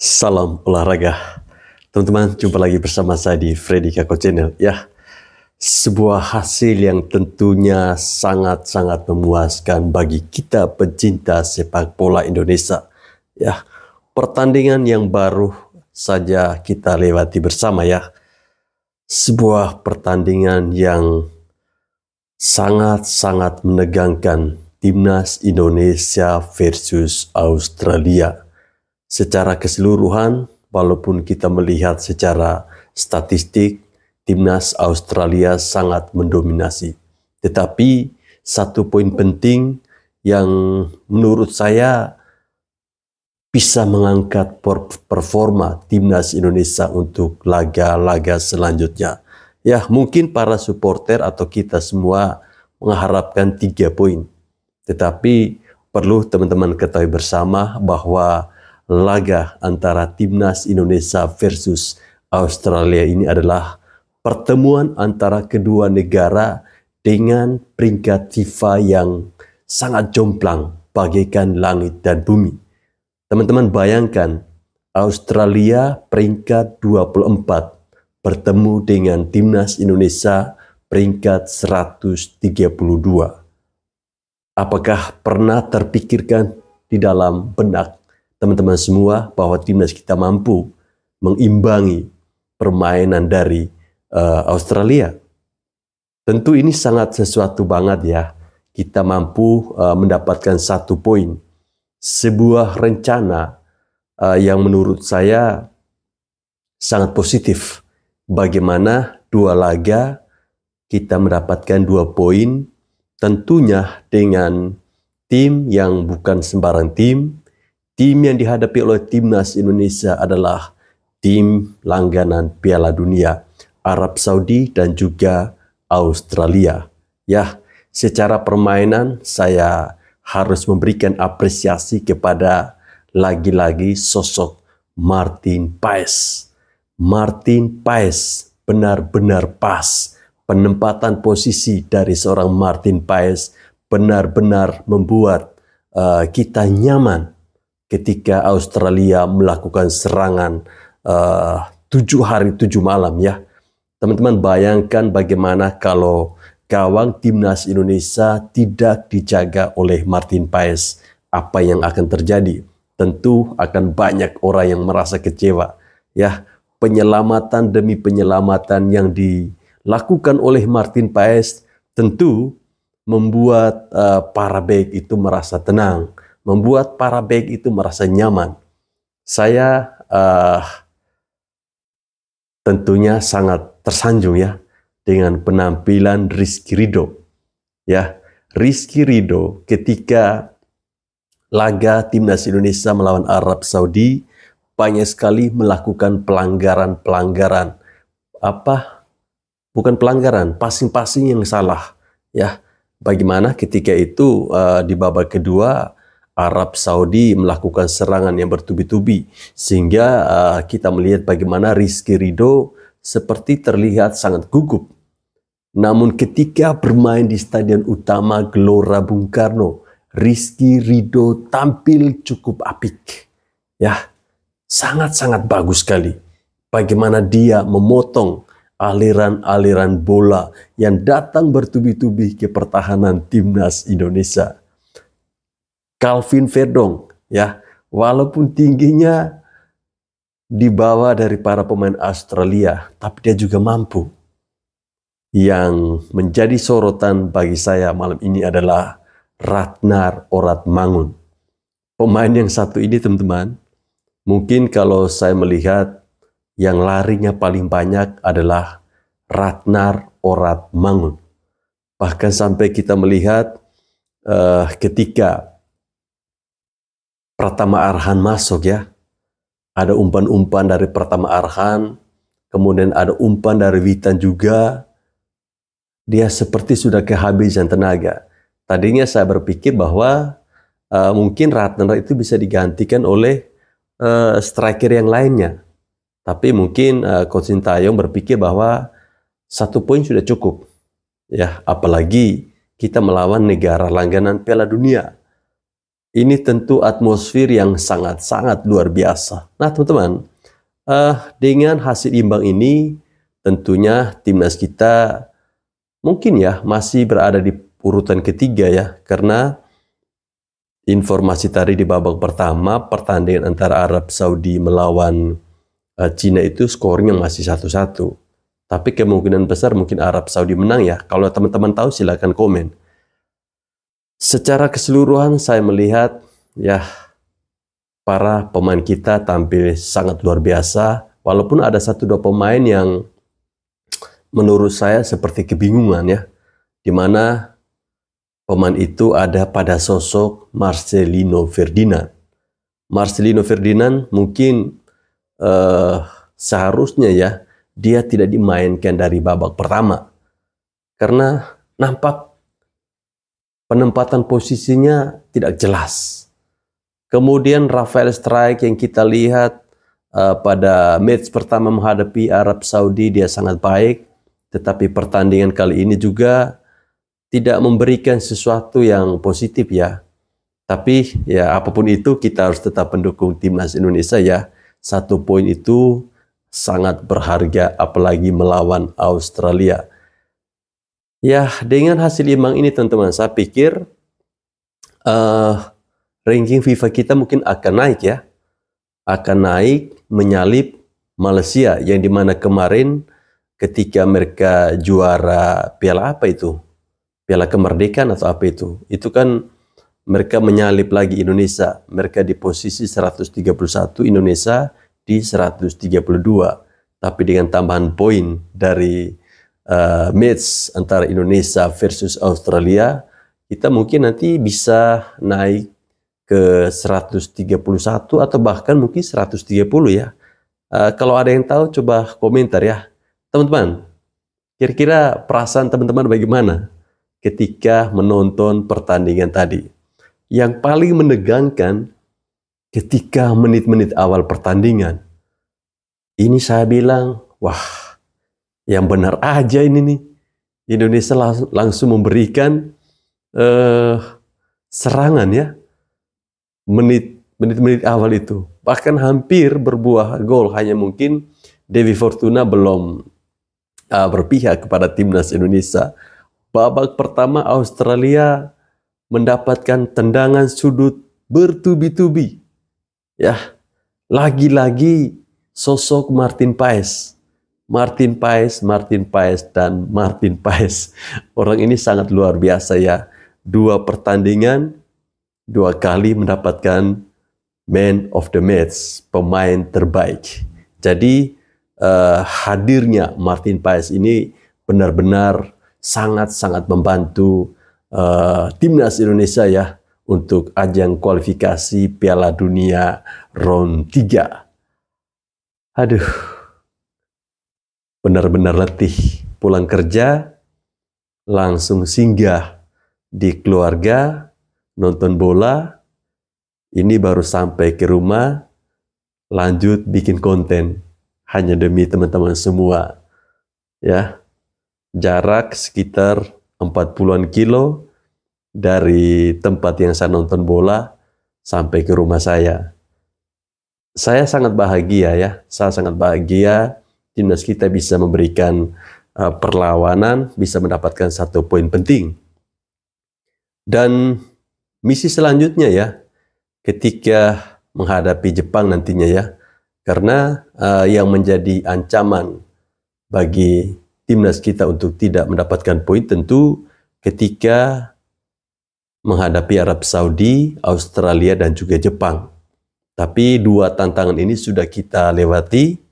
Salam olahraga. Teman-teman, jumpa lagi bersama saya di Freddy Kako Channel. Ya, sebuah hasil yang tentunya sangat-sangat memuaskan bagi kita pecinta sepak bola Indonesia. Ya, pertandingan yang baru saja kita lewati bersama ya. Sebuah pertandingan yang sangat-sangat menegangkan timnas Indonesia versus Australia secara keseluruhan, walaupun kita melihat secara statistik, timnas Australia sangat mendominasi. Tetapi satu poin penting yang menurut saya bisa mengangkat performa timnas Indonesia untuk laga-laga selanjutnya. Ya, mungkin para supporter atau kita semua mengharapkan tiga poin. Tetapi perlu teman-teman ketahui bersama bahwa laga antara timnas Indonesia versus Australia ini adalah pertemuan antara kedua negara dengan peringkat FIFA yang sangat jomplang bagaikan langit dan bumi. Teman-teman bayangkan Australia peringkat 24 bertemu dengan timnas Indonesia peringkat 132. Apakah pernah terpikirkan di dalam benak teman-teman semua bahwa timnas kita mampu mengimbangi permainan dari uh, Australia. Tentu ini sangat sesuatu banget ya. Kita mampu uh, mendapatkan satu poin. Sebuah rencana uh, yang menurut saya sangat positif. Bagaimana dua laga kita mendapatkan dua poin tentunya dengan tim yang bukan sembarang tim, tim yang dihadapi oleh timnas Indonesia adalah tim langganan Piala Dunia Arab Saudi dan juga Australia. Ya, secara permainan saya harus memberikan apresiasi kepada lagi-lagi sosok Martin Paes. Martin Paes benar-benar pas penempatan posisi dari seorang Martin Paes benar-benar membuat uh, kita nyaman ketika Australia melakukan serangan uh, tujuh hari tujuh malam ya. Teman-teman bayangkan bagaimana kalau gawang timnas Indonesia tidak dijaga oleh Martin Paes. Apa yang akan terjadi? Tentu akan banyak orang yang merasa kecewa. Ya, penyelamatan demi penyelamatan yang dilakukan oleh Martin Paes tentu membuat uh, para baik itu merasa tenang membuat para baik itu merasa nyaman. Saya uh, tentunya sangat tersanjung ya dengan penampilan Rizky Rido. Ya, Rizky Rido ketika laga timnas Indonesia melawan Arab Saudi banyak sekali melakukan pelanggaran-pelanggaran apa bukan pelanggaran passing-passing yang salah ya bagaimana ketika itu uh, di babak kedua Arab Saudi melakukan serangan yang bertubi-tubi sehingga uh, kita melihat bagaimana Rizky Ridho seperti terlihat sangat gugup. Namun ketika bermain di stadion utama Gelora Bung Karno, Rizky Ridho tampil cukup apik. Ya, sangat-sangat bagus sekali. Bagaimana dia memotong aliran-aliran bola yang datang bertubi-tubi ke pertahanan timnas Indonesia. Calvin Verdong ya walaupun tingginya di dari para pemain Australia tapi dia juga mampu yang menjadi sorotan bagi saya malam ini adalah Ratnar Orat Mangun pemain yang satu ini teman-teman mungkin kalau saya melihat yang larinya paling banyak adalah Ratnar Orat Mangun bahkan sampai kita melihat uh, ketika pertama Arhan masuk ya. Ada umpan-umpan dari pertama Arhan, kemudian ada umpan dari Witan juga. Dia seperti sudah kehabisan tenaga. Tadinya saya berpikir bahwa uh, mungkin Ratner itu bisa digantikan oleh uh, striker yang lainnya. Tapi mungkin uh, Coach Sintayong berpikir bahwa satu poin sudah cukup. Ya, apalagi kita melawan negara langganan Piala Dunia ini tentu atmosfer yang sangat-sangat luar biasa. Nah, teman-teman, uh, dengan hasil imbang ini, tentunya timnas kita mungkin ya masih berada di urutan ketiga ya, karena informasi tadi di babak pertama pertandingan antara Arab Saudi melawan uh, Cina itu skornya masih satu-satu. Tapi kemungkinan besar mungkin Arab Saudi menang ya. Kalau teman-teman tahu silahkan komen. Secara keseluruhan saya melihat ya para pemain kita tampil sangat luar biasa walaupun ada satu dua pemain yang menurut saya seperti kebingungan ya di mana pemain itu ada pada sosok Marcelino Ferdinand. Marcelino Ferdinand mungkin eh, seharusnya ya dia tidak dimainkan dari babak pertama karena nampak penempatan posisinya tidak jelas. Kemudian Rafael Strike yang kita lihat uh, pada match pertama menghadapi Arab Saudi dia sangat baik, tetapi pertandingan kali ini juga tidak memberikan sesuatu yang positif ya. Tapi ya apapun itu kita harus tetap mendukung timnas Indonesia ya. Satu poin itu sangat berharga apalagi melawan Australia. Ya, dengan hasil imbang ini teman-teman, saya pikir uh, ranking FIFA kita mungkin akan naik ya. Akan naik menyalip Malaysia yang dimana kemarin ketika mereka juara piala apa itu? Piala kemerdekaan atau apa itu? Itu kan mereka menyalip lagi Indonesia. Mereka di posisi 131, Indonesia di 132. Tapi dengan tambahan poin dari uh, eh, match antara Indonesia versus Australia, kita mungkin nanti bisa naik ke 131 atau bahkan mungkin 130 ya. Uh, kalau ada yang tahu coba komentar ya. Teman-teman, kira-kira perasaan teman-teman bagaimana ketika menonton pertandingan tadi? Yang paling menegangkan ketika menit-menit awal pertandingan. Ini saya bilang, wah yang benar aja ini nih. Indonesia langsung memberikan uh, serangan ya menit menit awal itu. Bahkan hampir berbuah gol hanya mungkin Dewi Fortuna belum uh, berpihak kepada timnas Indonesia. Babak pertama Australia mendapatkan tendangan sudut bertubi-tubi. Ya, lagi-lagi sosok Martin Paes Martin Paes, Martin Paes, dan Martin Paes. Orang ini sangat luar biasa ya. Dua pertandingan, dua kali mendapatkan Man of the Match, pemain terbaik. Jadi eh, hadirnya Martin Paes ini benar-benar sangat-sangat membantu eh, timnas Indonesia ya untuk ajang kualifikasi Piala Dunia round 3. Aduh benar-benar letih. Pulang kerja, langsung singgah di keluarga, nonton bola, ini baru sampai ke rumah, lanjut bikin konten hanya demi teman-teman semua. Ya. Jarak sekitar 40-an kilo dari tempat yang saya nonton bola sampai ke rumah saya. Saya sangat bahagia ya, saya sangat bahagia timnas kita bisa memberikan uh, perlawanan, bisa mendapatkan satu poin penting. Dan misi selanjutnya ya, ketika menghadapi Jepang nantinya ya, karena uh, yang menjadi ancaman bagi timnas kita untuk tidak mendapatkan poin tentu ketika menghadapi Arab Saudi, Australia, dan juga Jepang. Tapi dua tantangan ini sudah kita lewati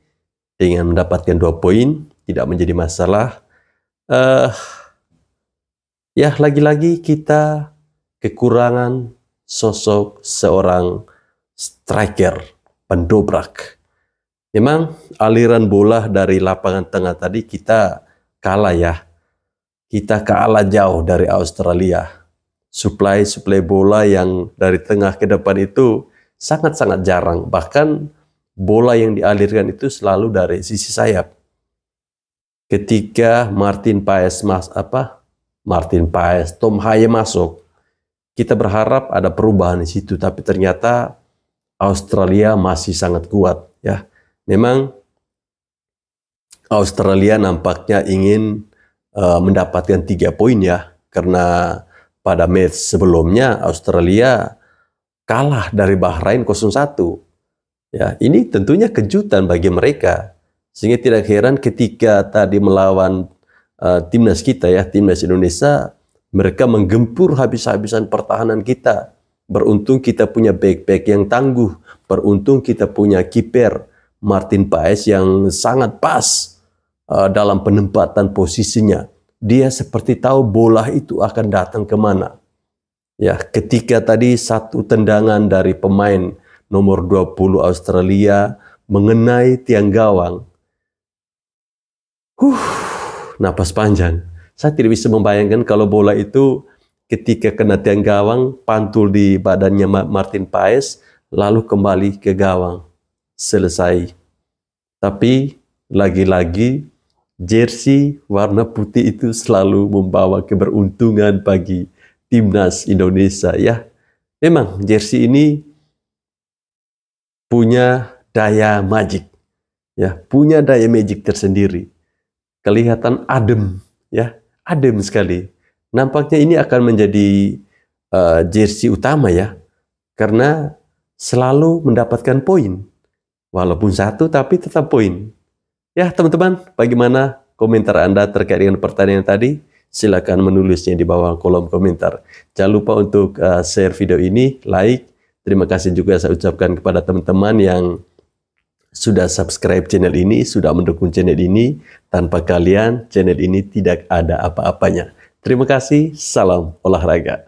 dengan mendapatkan dua poin tidak menjadi masalah. Uh, ya lagi-lagi kita kekurangan sosok seorang striker pendobrak. Memang aliran bola dari lapangan tengah tadi kita kalah ya. Kita kalah jauh dari Australia. Suplai-suplai bola yang dari tengah ke depan itu sangat-sangat jarang. Bahkan bola yang dialirkan itu selalu dari sisi sayap. Ketika Martin Paes mas apa? Martin Paes, Tom Haye masuk, kita berharap ada perubahan di situ, tapi ternyata Australia masih sangat kuat ya. Memang Australia nampaknya ingin uh, mendapatkan tiga poin ya karena pada match sebelumnya Australia kalah dari Bahrain Ya, ini tentunya kejutan bagi mereka. Sehingga tidak heran ketika tadi melawan uh, timnas kita ya, timnas Indonesia, mereka menggempur habis-habisan pertahanan kita. Beruntung kita punya back-back yang tangguh, beruntung kita punya kiper Martin Paes yang sangat pas uh, dalam penempatan posisinya. Dia seperti tahu bola itu akan datang kemana. Ya, ketika tadi satu tendangan dari pemain nomor 20 Australia mengenai tiang gawang. Huh, napas panjang. Saya tidak bisa membayangkan kalau bola itu ketika kena tiang gawang, pantul di badannya Martin Paes, lalu kembali ke gawang. Selesai. Tapi lagi-lagi jersey warna putih itu selalu membawa keberuntungan bagi timnas Indonesia ya. Memang jersey ini punya daya magic, ya punya daya magic tersendiri. Kelihatan adem, ya adem sekali. Nampaknya ini akan menjadi uh, jersey utama ya, karena selalu mendapatkan poin, walaupun satu tapi tetap poin. Ya teman-teman, bagaimana komentar Anda terkait dengan pertanyaan tadi? Silakan menulisnya di bawah kolom komentar. Jangan lupa untuk uh, share video ini, like, Terima kasih juga saya ucapkan kepada teman-teman yang sudah subscribe channel ini, sudah mendukung channel ini. Tanpa kalian, channel ini tidak ada apa-apanya. Terima kasih. Salam olahraga.